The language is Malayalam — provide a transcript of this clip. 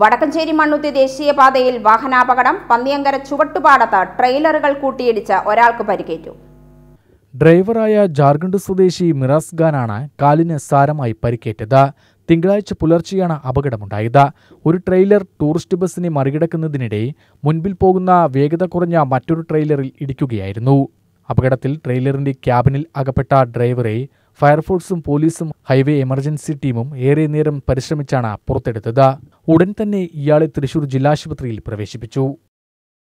വടക്കഞ്ചേരി മണ്ണുത്തി ദേശീയപാതയിൽ വാഹനാപകടം പന്നിയങ്കര ചുവട്ടുപാടത്ത് ട്രെയിലറുകൾ കൂട്ടിയിടിച്ച് ഒരാൾക്ക് പരിക്കേറ്റു ഡ്രൈവറായ ജാർഖണ്ഡ് സ്വദേശി മിറാസ് ഖാനാണ് കാലിന് സാരമായി പരിക്കേറ്റത് തിങ്കളാഴ്ച പുലർച്ചെയാണ് അപകടമുണ്ടായത് ഒരു ട്രെയിലർ ടൂറിസ്റ്റ് ബസ്സിനെ മറികടക്കുന്നതിനിടെ മുൻപിൽ പോകുന്ന വേഗത കുറഞ്ഞ മറ്റൊരു ട്രെയിലറിൽ ഇടിക്കുകയായിരുന്നു അപകടത്തിൽ ട്രെയിലറിന്റെ ക്യാബിനിൽ അകപ്പെട്ട ഡ്രൈവറെ ഫയർഫോഴ്സും പോലീസും ഹൈവേ എമർജൻസി ടീമും ഏറെ നേരം പരിശ്രമിച്ചാണ് പുറത്തെടുത്തത് ഉടൻ തന്നെ ഇയാളെ തൃശൂർ ജില്ലാശുപത്രിയിൽ പ്രവേശിപ്പിച്ചു